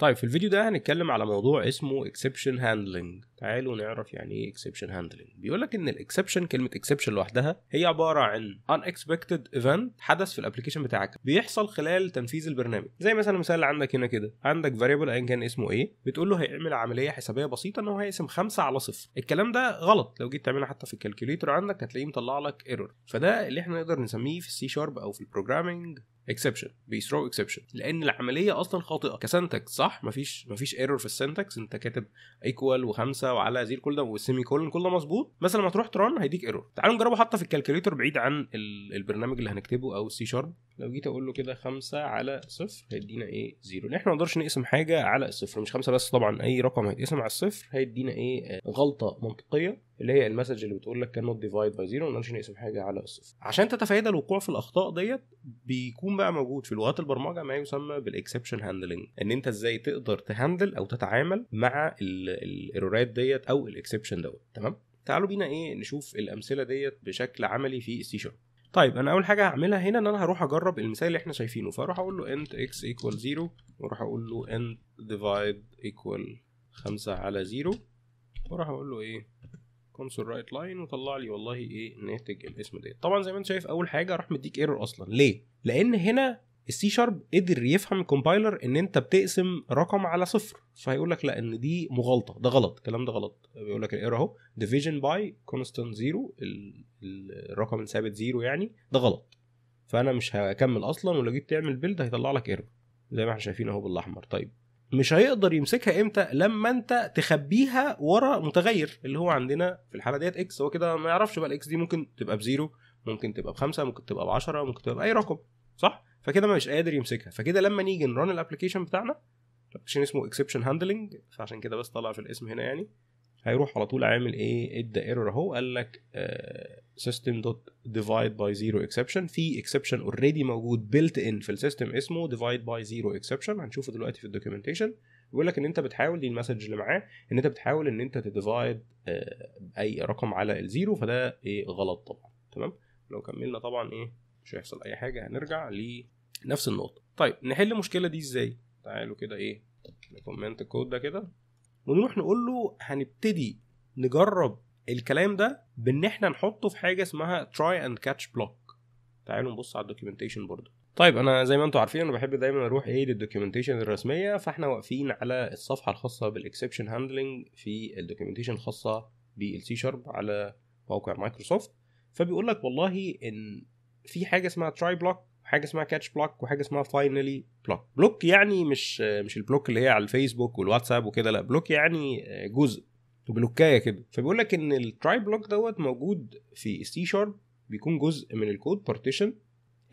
طيب في الفيديو ده هنتكلم على موضوع اسمه اكسبشن هاندلنج تعالوا نعرف يعني ايه اكسبشن هاندلنج بيقول لك ان الاكسبشن كلمه اكسبشن لوحدها هي عباره عن ان اكسبكتد ايفنت حدث في الابلكيشن بتاعك بيحصل خلال تنفيذ البرنامج زي مثلا المثال اللي عندك هنا كده عندك فاريبل ايا كان اسمه ايه بتقول له هيعمل عمليه حسابيه بسيطه ان هو هيقسم 5 على صفر الكلام ده غلط لو جيت تعملها حتى في الكالكوليتر عندك هتلاقيه مطلع لك ايرور فده اللي احنا نقدر نسميه في السي شارب او في البروجرامنج اكسبشن بيثرو اكسبشن لان العمليه اصلا خاطئه كسنتكس صح مفيش مفيش ايرور في السنتكس انت كاتب ايكوال وخمسه وعلى زيرو كل ده والسيمي كولن كل ده مظبوط بس لما تروح تران هيديك ايرور تعالوا نجربه حتى في الكالكوليتر بعيد عن البرنامج اللي هنكتبه او السي شارب لو جيت اقول له كده 5 على صفر هيدينا ايه 0 لان احنا ما نقدرش نقسم حاجه على الصفر مش 5 بس طبعا اي رقم هيتقسم على الصفر هيدينا ايه غلطه منطقيه اللي هي المسج اللي بتقول لك كانوت ديفايد باي زيرو ما نقدرش نقسم حاجه على الصفر عشان تتفادى الوقوع في الاخطاء ديت بيكون بقى موجود في لغات البرمجه ما يسمى بالاكسبشن هاندلنج ان انت ازاي تقدر تهاندل او تتعامل مع الايرورات ديت او الاكسبشن دوت تمام تعالوا بينا ايه نشوف الامثله ديت بشكل عملي في السي شارب طيب انا اول حاجه هعملها هنا ان انا هروح اجرب المثال اللي احنا شايفينه فاروح اقول له انت اكس ايكوال 0 واروح اقول له انت ديفايد ايكوال 5 على 0 واروح اقول له ايه كونسول رايت لاين وطلع لي والله ايه ناتج الاسم ده طبعا زي ما انت شايف اول حاجه راح مديك ايرور اصلا ليه لان هنا السي شارب قدر يفهم الكومبايلر ان انت بتقسم رقم على صفر فهيقول لك لا ان دي مغالطه ده غلط الكلام ده غلط بيقول لك الايرور اهو ديفيجن باي كونستانت زيرو الرقم الثابت زيرو يعني ده غلط فانا مش هكمل اصلا ولو جيت تعمل بيلد هيطلع لك ايرور زي ما احنا شايفين اهو بالاحمر طيب مش هيقدر يمسكها امتى لما انت تخبيها ورا متغير اللي هو عندنا في الحاله ديت اكس هو كده ما يعرفش بقى الاكس دي ممكن تبقى بزيرو ممكن تبقى بخمسه ممكن تبقى ب 10 ممكن تبقى باي رقم صح فكده مش قادر يمسكها فكده لما نيجي نرن الابلكيشن بتاعنا الابلكيشن اسمه اكسبشن هاندلنج فعشان كده بس طلع في الاسم هنا يعني هيروح على طول عامل ايه ادى ايرور اهو قال لك سيستم دوت ديفايد باي زيرو اكسبشن في اكسبشن اوريدي موجود بيلت ان في السيستم اسمه ديفايد باي زيرو اكسبشن هنشوفه دلوقتي في الدوكيومنتيشن بيقول لك ان انت بتحاول دي المسج اللي معاه ان انت بتحاول ان انت تديفايد آه، اي رقم على الزيرو فده ايه غلط طبعا تمام لو كملنا طبعا ايه مش هيحصل اي حاجه هنرجع لنفس النقطه طيب نحل المشكله دي ازاي تعالوا كده ايه نكومنت الكود ده كده ونروح نقول له هنبتدي نجرب الكلام ده بان احنا نحطه في حاجه اسمها تراي اند كاتش بلوك تعالوا نبص على الدوكيومنتيشن برضه طيب انا زي ما انتم عارفين انا بحب دايما اروح ايه للدوكيومنتيشن الرسميه فاحنا واقفين على الصفحه الخاصه بالاكسبشن هاندلنج في الدوكيومنتيشن الخاصه بالسي شارب على موقع مايكروسوفت فبيقول لك والله ان في حاجه اسمها تراي بلوك وحاجه اسمها كاتش بلوك وحاجه اسمها فاينلي بلوك بلوك يعني مش مش البلوك اللي هي على الفيسبوك والواتساب وكده لا بلوك يعني آه، جزء بلوكايه كده فبيقول لك ان التراي بلوك دوت موجود في سي شارب بيكون جزء من الكود بارتيشن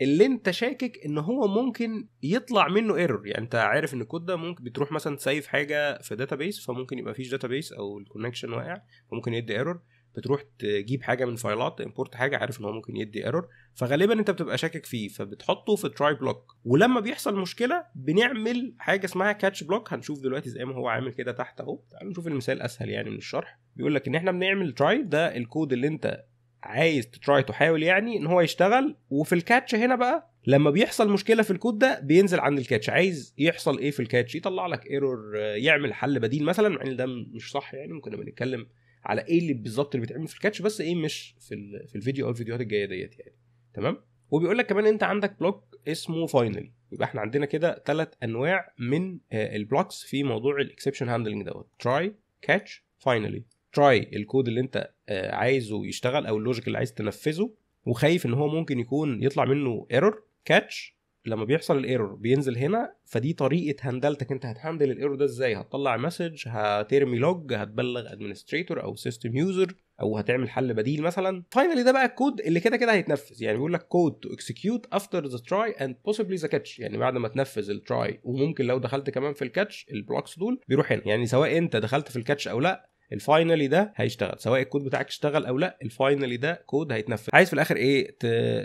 اللي انت شاكك ان هو ممكن يطلع منه ايرور يعني انت عارف ان الكود ده ممكن بتروح مثلا تسيف حاجه في داتابيس فممكن يبقى فيش داتابيس او الكونكشن واقع فممكن يدي ايرور بتروح تجيب حاجه من فايلات امبورت حاجه عارف ان هو ممكن يدي ايرور فغالبا انت بتبقى شاكك فيه فبتحطه في تراي بلوك ولما بيحصل مشكله بنعمل حاجه اسمها كاتش بلوك هنشوف دلوقتي زي ما هو عامل كده تحت اهو تعالوا نشوف المثال اسهل يعني من الشرح بيقول لك ان احنا بنعمل تراي ده الكود اللي انت عايز تراي تحاول يعني ان هو يشتغل وفي الكاتش هنا بقى لما بيحصل مشكله في الكود ده بينزل عند الكاتش عايز يحصل ايه في الكاتش يطلع لك ايرور يعمل حل بديل مثلا مع ان ده مش صح يعني ممكن بنتكلم نتكلم على ايه اللي بالظبط اللي بيتعمل في الكاتش بس ايه مش في, في الفيديو او الفيديوهات الجايه ديت يعني تمام وبيقول لك كمان انت عندك بلوك اسمه فاينل يبقى احنا عندنا كده ثلاث انواع من آه، البلوكس في موضوع الاكسبشن هاندلنج دوت تراي كاتش فاينلي تراي الكود اللي انت آه، عايزه يشتغل او اللوجيك اللي عايز تنفذه وخايف ان هو ممكن يكون يطلع منه ايرور كاتش لما بيحصل الايرور بينزل هنا فدي طريقه هندلتك انت هتهندل الايرور ده ازاي هتطلع مسج هترمي لوج هتبلغ ادمنستريتور او سيستم يوزر او هتعمل حل بديل مثلا فاينلي ده بقى الكود اللي كده كده هيتنفذ يعني بيقول لك كود تو اكسكيوت افتر ذا تراي اند possibly ذا كاتش يعني بعد ما تنفذ التراي وممكن لو دخلت كمان في الكاتش البلوكس دول بيروح هنا يعني سواء انت دخلت في الكاتش او لا الفاينلي ده هيشتغل سواء الكود بتاعك اشتغل او لا الفاينلي ده كود هيتنفذ عايز في الاخر ايه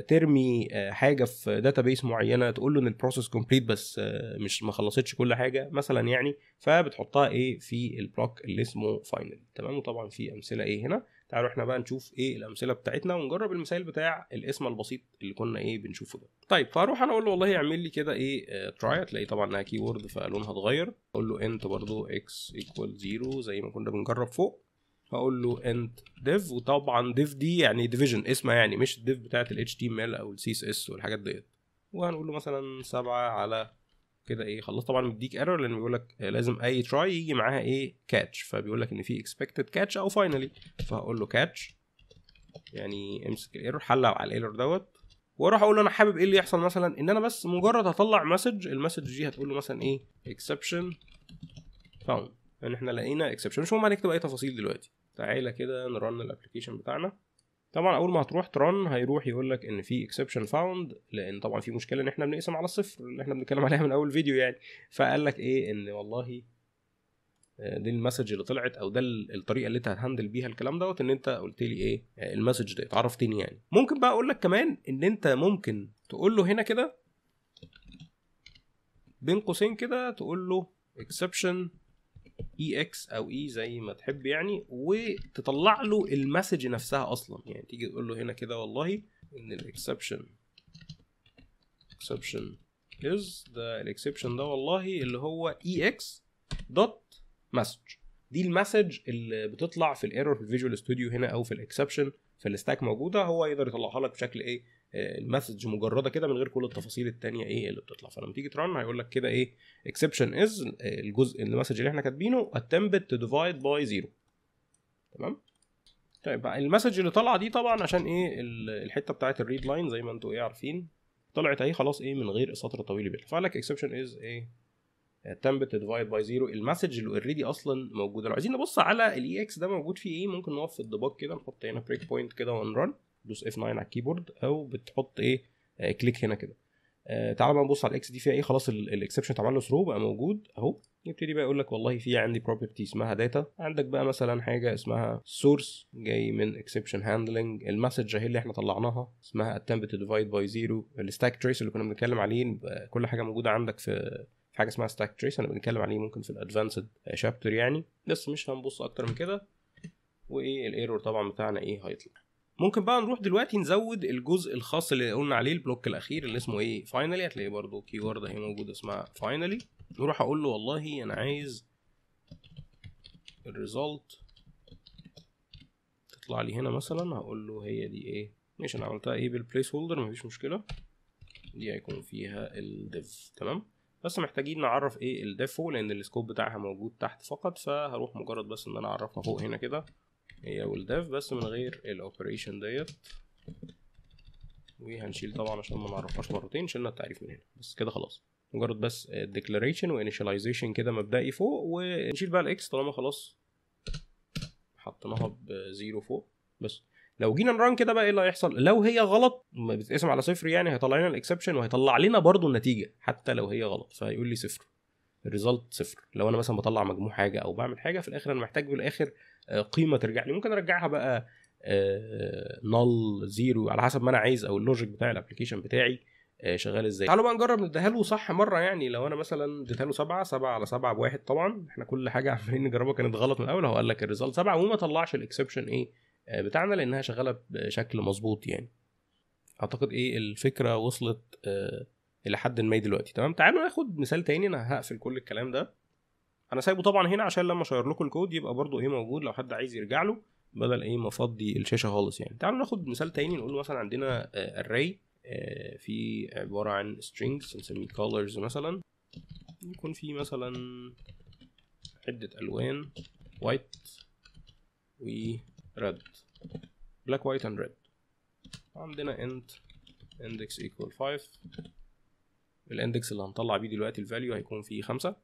ترمي آه، حاجه في داتابيس معينه تقول له ان البروسيس كومبليت بس آه، مش ما خلصتش كل حاجه مثلا يعني فبتحطها ايه في البلوك اللي اسمه فاينل تمام وطبعا في امثله ايه هنا تعالوا احنا بقى نشوف ايه الامثله بتاعتنا ونجرب المثال بتاع الاسم البسيط اللي كنا ايه بنشوفه ده طيب فاروح انا اقول له والله اعمل لي كده ايه تراي اه هتلاقيه طبعا انها كي وورد فلونها اتغير اقول له انت برضو اكس ايكوال زيرو زي ما كنا بنجرب فوق هقول له انت ديف وطبعا ديف دي يعني ديفيجن اسمها يعني مش الديف بتاعت ال HTML او ال CSS والحاجات ديت وهنقول له مثلا 7 على كده ايه خلاص طبعا مديك ايرور لان بيقول لك آه، لازم اي تراي يجي معاها ايه كاتش فبيقول لك ان في اكسبكتد كاتش او فاينلي فهقول له كاتش يعني امسك الايرور حل على الايرور دوت واروح اقول له انا حابب ايه اللي يحصل مثلا ان انا بس مجرد هطلع مسج المسج دي هتقول له مثلا ايه اكسبشن فاوند ان احنا لقينا اكسبشن مش مهم هنكتب اي تفاصيل دلوقتي تعالى كده نرن الابلكيشن بتاعنا طبعا اول ما هتروح تران هيروح يقول لك ان في اكسبشن فاوند لان طبعا في مشكله ان احنا بنقسم على الصفر اللي احنا بنتكلم عليها من اول فيديو يعني فقال لك ايه ان والله آه، دي المسج اللي طلعت او ده الطريقه اللي انت هتهندل بيها الكلام دوت ان انت قلت لي ايه آه، المسج ده اتعرف تاني يعني ممكن بقى اقول لك كمان ان انت ممكن تقول له هنا كده بين قوسين كده تقول له اكسبشن اي e اكس او اي e زي ما تحب يعني وتطلع له المسج نفسها اصلا يعني تيجي تقول له هنا كده والله ان الاكسبشن اكسبشن از ده الاكسبشن ده والله اللي هو اي اكس دوت مسج دي المسج اللي بتطلع في الايرور في الفيجوال ستوديو هنا او في الاكسبشن في الستاك موجوده هو يقدر يطلعها لك بشكل ايه آه، المسج مجرده كده من غير كل التفاصيل التانية ايه اللي بتطلع فلما تيجي ترن هيقول لك كده ايه اكسبشن از آه، الجزء المسج اللي احنا كاتبينه attempted تو ديفايد باي زيرو تمام طيب المسج اللي طالعه دي طبعا عشان ايه الحته بتاعت الريد لاين زي ما انتوا ايه عارفين طلعت اهي خلاص ايه من غير السطر الطويل بيطلع فقال لك اكسبشن از ايه attempted تو ديفايد باي زيرو المسج اللي اوريدي اصلا موجوده لو عايزين نبص على الاي اكس e ده موجود فيه ايه ممكن نقف في الديباج كده نحط هنا بريك بوينت كده ونرن دوس اف 9 على الكيبورد او بتحط ايه آه كليك هنا كده آه تعال بقى نبص على الاكس دي فيها ايه خلاص الاكسبشن اتعمل له ثرو بقى موجود اهو يبتدي بقى يقول لك والله في عندي بروبرتي اسمها داتا عندك بقى مثلا حاجه اسمها سورس جاي من اكسبشن هاندلنج المسج اهي اللي احنا طلعناها اسمها اتمبت ديفايد باي زيرو الستاك تريس اللي كنا بنتكلم عليه كل حاجه موجوده عندك في في حاجه اسمها ستاك تريس انا بنتكلم عليه ممكن في الادفانسد شابتر يعني بس مش هنبص اكتر من كده وايه الايرور طبعا بتاعنا ايه هيطلع ممكن بقى نروح دلوقتي نزود الجزء الخاص اللي قلنا عليه البلوك الاخير اللي اسمه ايه فاينلي هتلاقي برضو كي وورد اهي موجود اسمها فاينلي نروح اقول له والله انا عايز الريزلت تطلع لي هنا مثلا هقول له هي دي ايه ماشي انا عملتها ايه بالبليس هولدر مفيش مشكله دي هيكون فيها الديف تمام بس محتاجين نعرف ايه الديف لان السكوب بتاعها موجود تحت فقط فهروح مجرد بس ان انا اعرفها فوق هنا كده هي والداف بس من غير الاوبريشن ديت وهنشيل طبعا عشان ما نعرفهاش مرتين شلنا التعريف من هنا بس كده خلاص مجرد بس الديكلاريشن وانيشاليزيشن كده مبدئي فوق ونشيل بقى الاكس طالما خلاص حطيناها بزيرو فوق بس لو جينا نران كده بقى ايه اللي هيحصل لو هي غلط بتتقسم على صفر يعني هيطلع لنا الاكسبشن وهيطلع لنا برضو النتيجه حتى لو هي غلط فهيقول لي صفر الريزلت صفر لو انا مثلا بطلع مجموع حاجه او بعمل حاجه في الاخر انا محتاج بالاخر آه، قيمه ترجع لي ممكن ارجعها بقى نل آه، زيرو على حسب ما انا عايز او اللوجيك بتاع الابلكيشن بتاعي آه، شغال ازاي تعالوا بقى نجرب نديها له صح مره يعني لو انا مثلا اديتها له 7 7 على 7 بواحد طبعا احنا كل حاجه عمالين نجربها كانت غلط من الاول هو قال لك الريزلت 7 وما طلعش الاكسبشن ايه بتاعنا لانها شغاله بشكل مظبوط يعني اعتقد ايه الفكره وصلت آه الى حد ما دلوقتي تمام تعالوا ناخد مثال تاني انا هقفل كل الكلام ده انا سايبه طبعا هنا عشان لما اشير لكم الكود يبقى برضو ايه موجود لو حد عايز يرجع له بدل ايه ما افضي الشاشه خالص يعني تعالوا ناخد مثال تاني نقول مثلا عندنا آه، array آه، في عباره عن strings نسميه colors مثلا يكون في مثلا عده الوان white و red black white and red عندنا int index equal 5 الاندكس اللي هنطلع بيه دلوقتي الفاليو هيكون فيه خمسة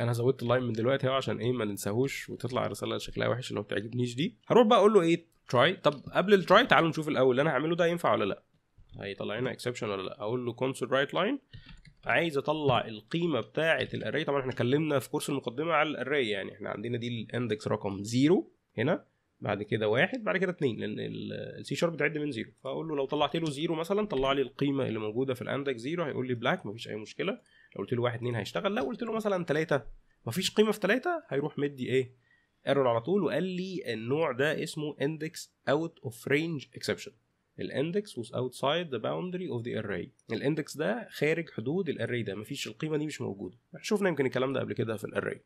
انا زودت اللاين من دلوقتي اهو عشان ايه ما ننساهوش وتطلع الرساله شكلها وحش اللي ما بتعجبنيش دي هروح بقى اقول له ايه تراي طب قبل التراي تعالوا نشوف الاول اللي انا هعمله ده ينفع ولا لا هيطلع لنا اكسبشن ولا لا اقول له كونسول رايت لاين عايز اطلع القيمه بتاعه الاري طبعا احنا اتكلمنا في كورس المقدمه على الاري يعني احنا عندنا دي الاندكس رقم 0 هنا بعد كده واحد بعد كده اثنين لان السي شارب بتعد من زيرو فاقول له لو طلعت له زيرو مثلا طلع لي القيمه اللي موجوده في الاندك زيرو هيقول لي بلاك مفيش اي مشكله لو قلت له واحد اثنين هيشتغل لو قلت له مثلا ثلاثه مفيش قيمه في ثلاثه هيروح مدي ايه ايرور على طول وقال لي النوع ده اسمه اندكس اوت اوف رينج اكسبشن الاندكس was outside the boundary of the array الاندكس ده خارج حدود الاري ده مفيش القيمه دي مش موجوده شفنا يمكن الكلام ده قبل كده في الاري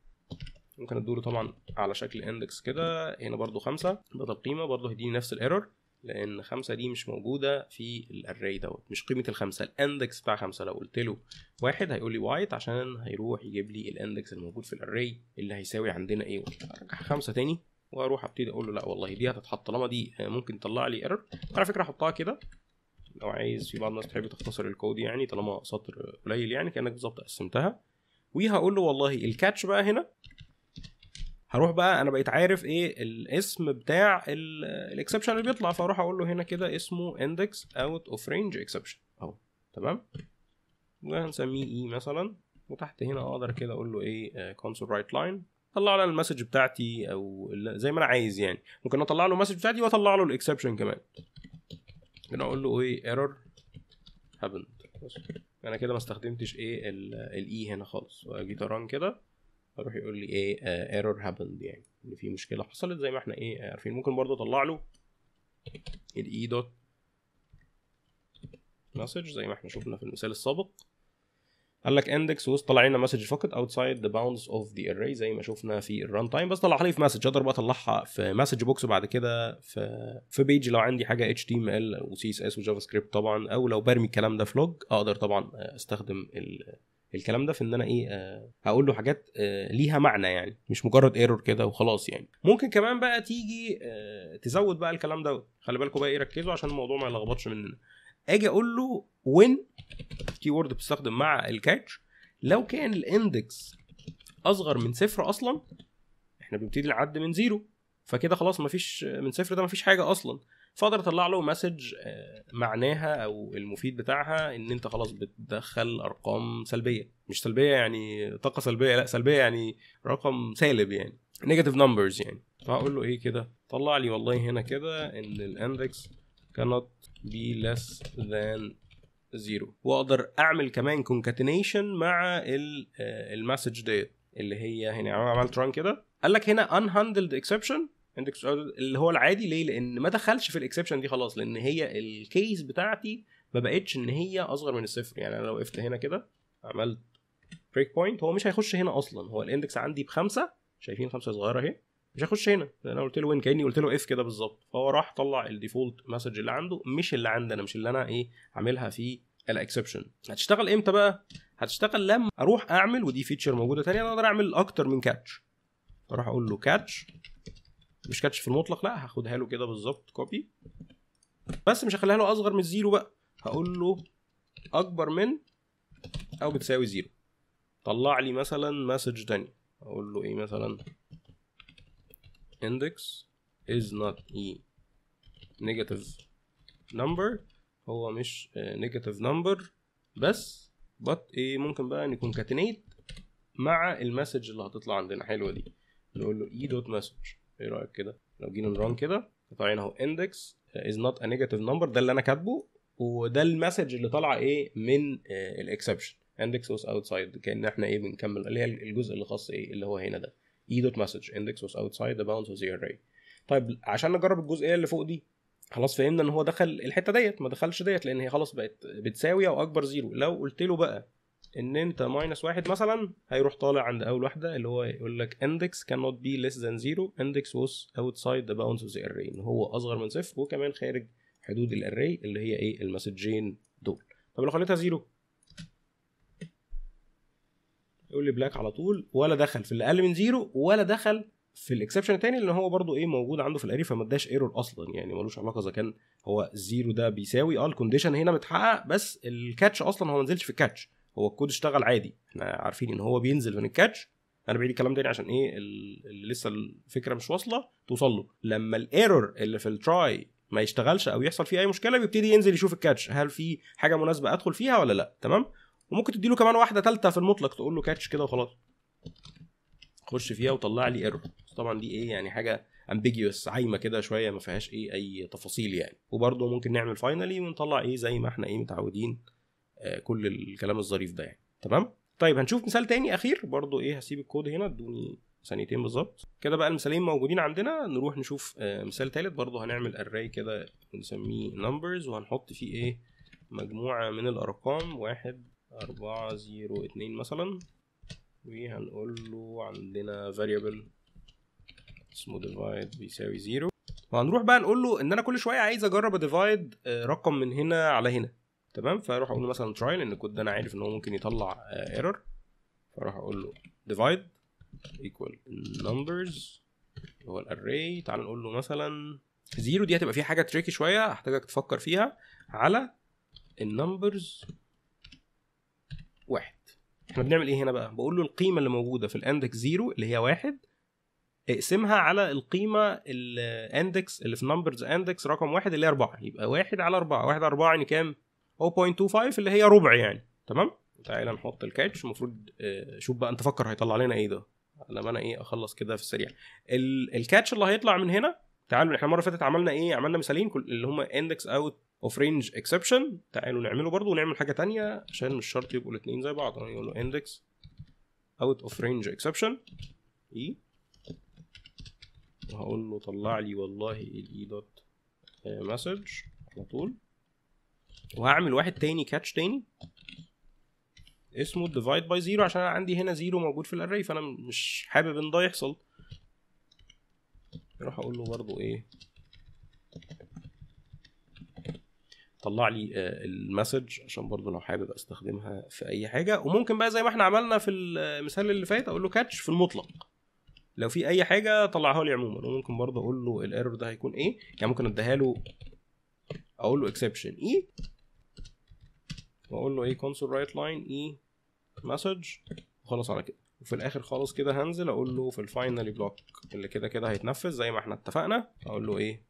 ممكن ادوله طبعا على شكل اندكس كده هنا برضو خمسة بدل قيمة برضو هيديني نفس الايرور لان خمسة دي مش موجودة في الاري دوت مش قيمة الخمسة الاندكس بتاع خمسة لو قلت له واحد هيقول لي وايت عشان هيروح يجيب لي الاندكس الموجود في الاري اللي هيساوي عندنا ايه ارجع خمسة تاني واروح ابتدي اقول له لا والله دي هتتحط طالما دي ممكن تطلع لي ايرور على فكره احطها كده لو عايز في بعض الناس بتحب تختصر الكود يعني طالما سطر قليل يعني كانك بالظبط قسمتها وهقول له والله الكاتش بقى هنا هروح بقى انا بقيت عارف ايه الاسم بتاع الاكسبشن اللي بيطلع فاروح اقول له هنا كده اسمه اندكس اوت اوف رينج اكسبشن اهو تمام وهنسميه ايه مثلا وتحت هنا اقدر كده اقول له ايه كونسول رايت لاين طلع لنا المسج بتاعتي او زي ما انا عايز يعني ممكن اطلع له المسج بتاعتي واطلع له الاكسبشن كمان ممكن اقول له ايه ايرور هابند انا كده ما استخدمتش ايه الاي e هنا خالص واجي تران كده فيروح يقول لي ايه ايرور آه، هابند يعني ان في مشكله حصلت زي ما احنا ايه عارفين ممكن برضه اطلع له الاي دوت مسج زي ما احنا شفنا في المثال السابق قال لك اندكس وسط طلع لنا مسج فقط اوتسايد ذا باوندز اوف ذا اري زي ما شفنا في الران تايم بس طلعها لي في مسج اقدر بقى اطلعها في مسج بوكس وبعد كده في في بيج لو عندي حاجه اتش تي ام ال وسي اس اس وجافا سكريبت طبعا او لو برمي الكلام ده في لوج اقدر طبعا استخدم ال الكلام ده في ان انا ايه آه هقول له حاجات آه ليها معنى يعني مش مجرد ايرور كده وخلاص يعني ممكن كمان بقى تيجي آه تزود بقى الكلام ده خلي بالكم بقى ايه ركزوا عشان الموضوع ما يلخبطش مننا اجي اقول له وين كي وورد بتستخدم مع الكاتش لو كان الاندكس اصغر من صفر اصلا احنا بنبتدي العد من زيرو فكده خلاص مفيش من صفر ده مفيش حاجه اصلا فاقدر اطلع له مسج آه، معناها او المفيد بتاعها ان انت خلاص بتدخل ارقام سلبيه مش سلبيه يعني طاقه سلبيه لا سلبيه يعني رقم سالب يعني نيجاتيف نمبرز يعني فهقول له ايه كده طلع لي والله هنا كده ان الاندكس cannot be less than زيرو واقدر اعمل كمان كونكاتينيشن مع آه، المسج ديت اللي هي هنا عملت ران كده قال لك هنا unhandled exception اندكس اللي هو العادي ليه لان ما دخلش في الاكسبشن دي خلاص لان هي الكيس بتاعتي ما بقتش ان هي اصغر من الصفر يعني انا لو وقفت هنا كده عملت بريك بوينت هو مش هيخش هنا اصلا هو الاندكس عندي بخمسه شايفين خمسه صغيره اهي مش هيخش هنا انا قلت له وين كاني قلت له اف كده بالظبط فهو راح طلع الديفولت مسج اللي عنده مش اللي عندي انا مش اللي انا ايه عاملها في الاكسبشن هتشتغل امتى بقى هتشتغل لما اروح اعمل ودي فيتشر موجوده تانية انا اقدر اعمل اكتر من كاتش اروح اقول له كاتش مش كاتش في المطلق لا هاخدها له كده بالظبط كوبي بس مش هخليها له اصغر من زيرو بقى هقول له اكبر من او بتساوي زيرو طلع لي مثلا مسج تاني اقول له ايه مثلا index is not a negative number هو مش negative number بس but ايه ممكن بقى يكون concatenate مع المسج اللي هتطلع عندنا حلوه دي نقول له e.message ايه رايك كده لو جينا نران كده طالعين اهو اندكس از نوت ا نيجاتيف نمبر ده اللي انا كاتبه وده المسج اللي طالعه ايه من الاكسبشن اندكس واز اوتسايد كان احنا ايه بنكمل اللي هي الجزء اللي خاص ايه اللي هو هنا ده اي دوت مسج اندكس واز اوتسايد ذا باوندز اوف ذا اري طيب عشان نجرب الجزئيه اللي فوق دي خلاص فهمنا ان هو دخل الحته ديت ما دخلش ديت لان هي خلاص بقت بتساوي او اكبر زيرو لو قلت له بقى ان انت ماينس واحد مثلا هيروح طالع عند اول واحده اللي هو يقول لك اندكس cannot be less than zero اندكس was outside the bounds of the array ان هو اصغر من صفر وكمان خارج حدود الاري اللي هي ايه المسجين دول طب لو خليتها زيرو يقول لي بلاك على طول ولا دخل في اللي اقل من زيرو ولا دخل في الاكسبشن الثاني اللي هو برضو ايه موجود عنده في الاري فما اداش ايرور اصلا يعني ملوش علاقه اذا كان هو زيرو ده بيساوي اه الكونديشن هنا متحقق بس الكاتش اصلا هو ما نزلش في الكاتش هو الكود اشتغل عادي احنا عارفين ان هو بينزل من الكاتش انا بعيد الكلام ده عشان ايه اللي لسه الفكره مش واصله توصل له لما الايرور اللي في التراي ما يشتغلش او يحصل فيه اي مشكله بيبتدي ينزل يشوف الكاتش هل في حاجه مناسبه ادخل فيها ولا لا تمام وممكن تديله كمان واحده ثالثه في المطلق تقول له كاتش كده وخلاص خش فيها وطلع لي ايرور طبعا دي ايه يعني حاجه امبيجيوس عايمه كده شويه ما فيهاش ايه اي تفاصيل يعني وبرده ممكن نعمل فاينلي ونطلع ايه زي ما احنا ايه متعودين آه، كل الكلام الظريف ده يعني تمام طيب هنشوف مثال تاني اخير برضو ايه هسيب الكود هنا ادوني ثانيتين بالظبط كده بقى المثالين موجودين عندنا نروح نشوف آه، مثال تالت برضو هنعمل اراي كده نسميه numbers وهنحط فيه ايه مجموعة من الارقام واحد أربعة زيرو اتنين مثلا وهنقول له عندنا variable اسمه divide بيساوي زيرو وهنروح بقى نقول له ان انا كل شويه عايز اجرب ديفايد آه، رقم من هنا على هنا تمام فاروح اقول له مثلا تراي لان الكود ده انا عارف ان هو ممكن يطلع ايرور آه، فاروح اقول له ديفايد ايكوال نمبرز اللي هو الاري تعال نقول له مثلا زيرو دي هتبقى فيها حاجه تريكي شويه احتاجك تفكر فيها على النمبرز واحد احنا بنعمل ايه هنا بقى بقول له القيمه اللي موجوده في الاندكس زيرو اللي هي واحد اقسمها على القيمه الاندكس آه، اللي في نمبرز اندكس رقم واحد اللي هي اربعه يبقى واحد على اربعه واحد على اربعه يعني كام 0.25 اللي هي ربع يعني تمام تعالى نحط الكاتش المفروض آه، شوف بقى انت فكر هيطلع لنا ايه ده لما انا ايه اخلص كده في السريع الكاتش اللي هيطلع من هنا تعالوا احنا المره اللي فاتت عملنا ايه عملنا مثالين اللي هم اندكس اوت اوف رينج اكسبشن تعالوا نعمله برضو ونعمل حاجه تانية عشان مش شرط يبقوا الاثنين زي بعض يعني يقولوا اندكس اوت اوف رينج اكسبشن اي وهقول له طلع لي والله الاي دوت مسج على طول وهعمل واحد تاني كاتش تاني اسمه ديفايد باي زيرو عشان انا عندي هنا زيرو موجود في الاري فانا مش حابب ان ده يحصل اروح اقول له برضو ايه طلع لي آه، المسج عشان برضو لو حابب استخدمها في اي حاجه وممكن بقى زي ما احنا عملنا في آه، المثال اللي فات اقول له كاتش في المطلق لو في اي حاجه طلعها لي عموما وممكن برضو اقول له الايرور ده هيكون ايه يعني ممكن اديها له اقول له اكسبشن اي e. واقول له ايه كونسول رايت لاين اي مسج وخلاص على كده وفي الاخر خالص كده هنزل اقول له في الفاينل بلوك اللي كده كده هيتنفذ زي ما احنا اتفقنا اقول له ايه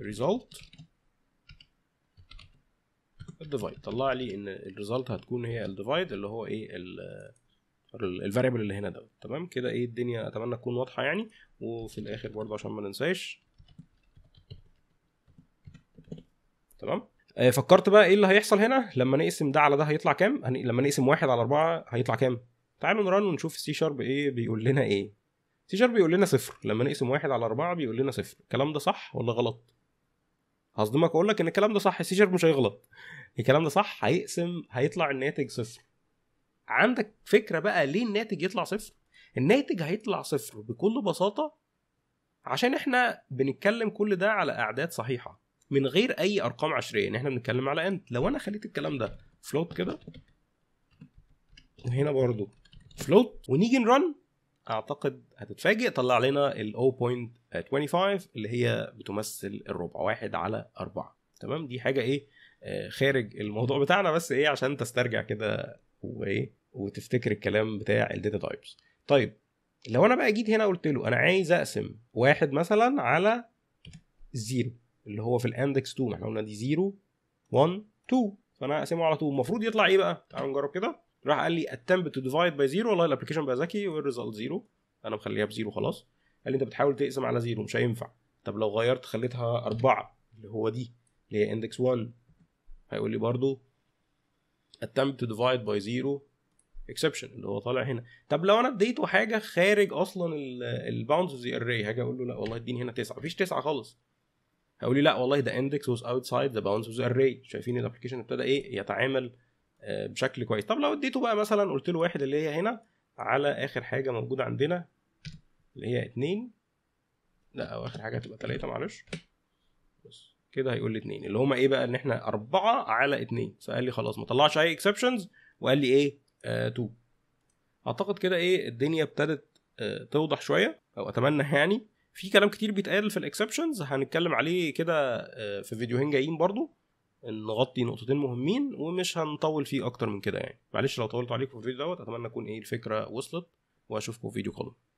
result الديفايد طلع لي ان الريزلت هتكون هي الديفايد اللي هو ايه الفاريبل اللي هنا دوت تمام كده ايه الدنيا اتمنى تكون واضحه يعني وفي الاخر برضه عشان ما ننساش تمام آه، فكرت بقى ايه اللي هيحصل هنا لما نقسم ده على ده هيطلع كام لما نقسم واحد على أربعة هيطلع كام تعالوا نرن ونشوف السي شارب ايه بيقول لنا ايه سي شارب بيقول لنا صفر لما نقسم واحد على أربعة بيقول لنا صفر الكلام ده صح ولا غلط هصدمك اقول لك ان الكلام ده صح السي شارب مش هيغلط الكلام ده صح هيقسم هيطلع الناتج صفر عندك فكره بقى ليه الناتج يطلع صفر الناتج هيطلع صفر بكل بساطه عشان احنا بنتكلم كل ده على اعداد صحيحه من غير اي ارقام عشريه يعني احنا بنتكلم على انت لو انا خليت الكلام ده فلوت كده وهنا برضو فلوت ونيجي نرن اعتقد هتتفاجئ طلع لنا ال 0.25 اللي هي بتمثل الربع واحد على أربعة تمام دي حاجه ايه آه، خارج الموضوع بتاعنا بس ايه عشان تسترجع كده وايه وتفتكر الكلام بتاع الداتا تايبس طيب لو انا بقى جيت هنا قلت له انا عايز اقسم واحد مثلا على زيرو اللي هو في الاندكس 2 ما احنا قلنا دي 0 1 2 فانا هقسمه على طول المفروض يطلع ايه بقى تعالوا نجرب كده راح قال لي اتمبت تو ديفايد باي 0 والله الابلكيشن بقى ذكي والريزلت 0 انا مخليها بزيرو خلاص قال لي انت بتحاول تقسم على زيرو مش هينفع طب لو غيرت خليتها 4 اللي هو دي اللي هي اندكس 1 هيقول لي برضو attempt to divide by zero exception اللي هو طالع هنا طب لو انا اديته حاجه خارج اصلا الباوندز اوف ذا اري هاجي اقول له لا والله اديني هنا تسعه مفيش تسعه خالص هيقول لي لا والله ده اندكس واز سايد ذا باوندز اوف اري شايفين الابلكيشن ابتدى ايه يتعامل آه، بشكل كويس طب لو اديته بقى مثلا قلت له واحد اللي هي هنا على اخر حاجه موجوده عندنا اللي هي اتنين لا او اخر حاجه هتبقى تلاته معلش بس كده هيقول لي اتنين اللي هما ايه بقى ان احنا اربعه على اتنين فقال لي خلاص ما طلعش اي اكسبشنز وقال لي ايه آه تو اعتقد كده ايه الدنيا ابتدت آه توضح شويه او اتمنى يعني في كلام كتير بيتقال في الاكسبشنز هنتكلم عليه كده آه، في فيديوهين جايين برضو نغطي نقطتين مهمين ومش هنطول فيه اكتر من كده يعني معلش لو طولت عليكم في الفيديو دوت اتمنى اكون ايه الفكره وصلت واشوفكم في فيديو قادم